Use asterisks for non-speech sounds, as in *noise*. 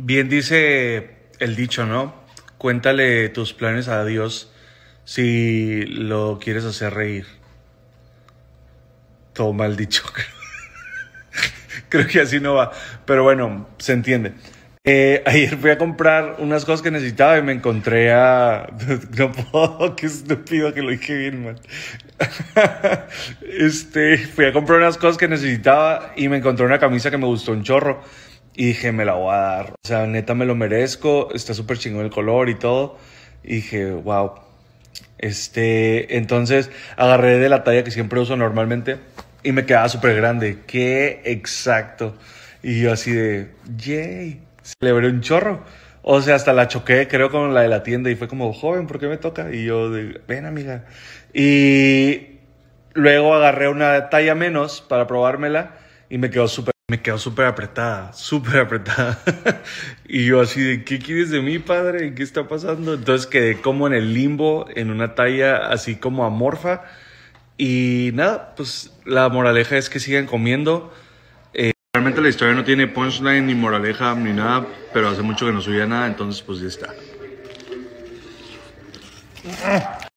Bien dice el dicho, ¿no? Cuéntale tus planes a Dios si lo quieres hacer reír. Todo mal dicho. *laughs* Creo que así no va. Pero bueno, se entiende. Eh, ayer fui a comprar unas cosas que necesitaba y me encontré a. *laughs* No puedo, qué estúpido que lo dije bien man. *laughs* este, fui a comprar unas cosas que necesitaba y me encontré una camisa que me gustó un chorro y dije, me la voy a dar. O sea, neta, me lo merezco. Está súper chingón el color y todo. Y dije, wow. Este, entonces agarré de la talla que siempre uso normalmente y me quedaba súper grande. ¡Qué exacto! Y yo así de, ¡yay! Celebré un chorro. O sea, hasta la choqué, creo, con la de la tienda y fue como, joven, ¿por qué me toca? Y yo, de, ven, amiga. Y luego agarré una talla menos para probármela y me quedó súper me quedó súper apretada, súper apretada. *laughs* y yo así de, ¿qué quieres de mí, padre? ¿Qué está pasando? Entonces quedé como en el limbo, en una talla así como amorfa. Y nada, pues la moraleja es que sigan comiendo. Eh, realmente la historia no tiene punchline, ni moraleja, ni nada, pero hace mucho que no subía nada, entonces pues ya está.